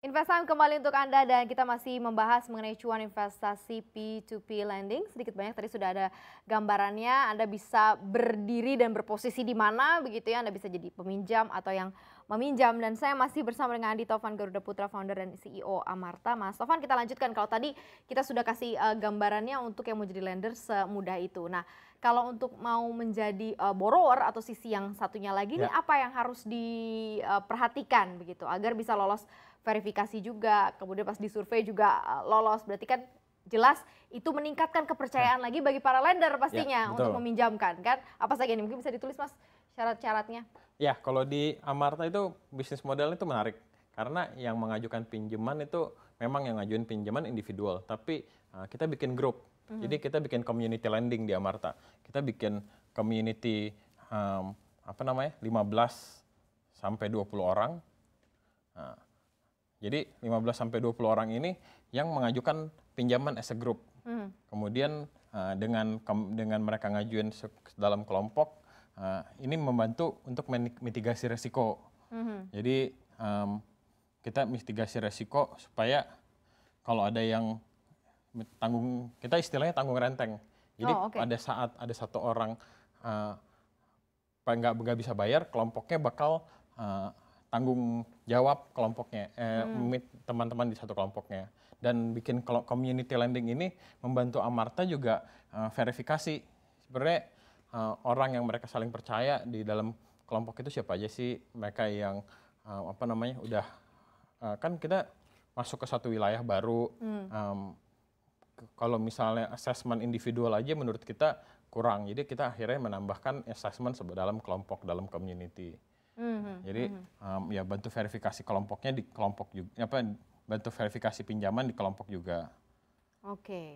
Investasi kembali untuk Anda dan kita masih membahas mengenai cuan investasi P2P lending. Sedikit banyak tadi sudah ada gambarannya, Anda bisa berdiri dan berposisi di mana begitu ya, Anda bisa jadi peminjam atau yang meminjam. Dan saya masih bersama dengan Andi Taufan Garuda Putra, founder dan CEO Amarta. Mas Taufan kita lanjutkan, kalau tadi kita sudah kasih uh, gambarannya untuk yang mau jadi lender semudah itu. Nah kalau untuk mau menjadi uh, borrower atau sisi yang satunya lagi, ya. ini apa yang harus diperhatikan eh, begitu agar bisa lolos verifikasi verifikasi juga, kemudian pas disurvei juga eh, lolos. Berarti kan jelas itu meningkatkan kepercayaan ya. lagi bagi para lender pastinya ya, untuk meminjamkan kan. Apa saja ini mungkin bisa ditulis Mas syarat-syaratnya? Ya, kalau di Amarta itu bisnis modelnya itu menarik karena yang mengajukan pinjaman itu memang yang ngajuin pinjaman individual, tapi uh, kita bikin grup. Mm-hmm. Jadi kita bikin community lending di Amarta. Kita bikin community um, apa namanya? 15 sampai 20 orang. Nah, jadi 15 sampai 20 orang ini yang mengajukan pinjaman as a group. Hmm. Kemudian uh, dengan dengan mereka ngajuin dalam kelompok uh, ini membantu untuk mitigasi resiko. Hmm. Jadi um, kita mitigasi resiko supaya kalau ada yang tanggung kita istilahnya tanggung renteng. Jadi oh, okay. pada saat ada satu orang uh, nggak nggak bisa bayar, kelompoknya bakal uh, tanggung jawab kelompoknya, eh, hmm. meet teman-teman di satu kelompoknya. Dan bikin kalau community lending ini membantu Amarta juga uh, verifikasi sebenarnya uh, orang yang mereka saling percaya di dalam kelompok itu siapa aja sih mereka yang uh, apa namanya udah uh, kan kita masuk ke satu wilayah baru. Hmm. Um, kalau misalnya assessment individual aja menurut kita kurang, jadi kita akhirnya menambahkan assessment dalam kelompok dalam community. Mm-hmm. Jadi um, ya bantu verifikasi kelompoknya di kelompok juga apa bantu verifikasi pinjaman di kelompok juga. Oke. Okay.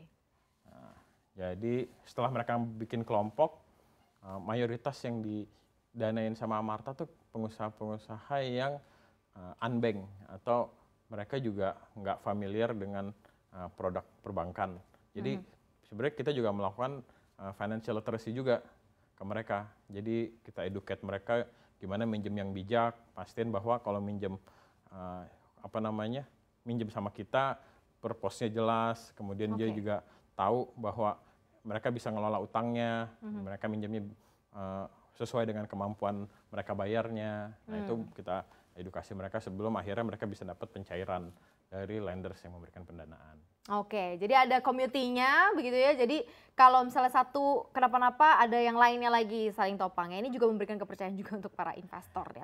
Nah, jadi setelah mereka bikin kelompok, uh, mayoritas yang didanain sama Amarta tuh pengusaha-pengusaha yang uh, unbank atau mereka juga nggak familiar dengan uh, produk perbankan. Jadi mm-hmm. sebenarnya kita juga melakukan uh, financial literacy juga ke mereka. Jadi kita educate mereka Gimana minjem yang bijak, pastiin bahwa kalau minjem uh, apa namanya? minjem sama kita purpose-nya jelas, kemudian okay. dia juga tahu bahwa mereka bisa ngelola utangnya, mm-hmm. mereka minjemnya uh, sesuai dengan kemampuan mereka bayarnya. Nah, mm. itu kita edukasi mereka sebelum akhirnya mereka bisa dapat pencairan dari lenders yang memberikan pendanaan. Oke, jadi ada community-nya begitu ya. Jadi kalau misalnya satu kenapa-napa ada yang lainnya lagi saling topang ya, Ini juga memberikan kepercayaan juga untuk para investor ya.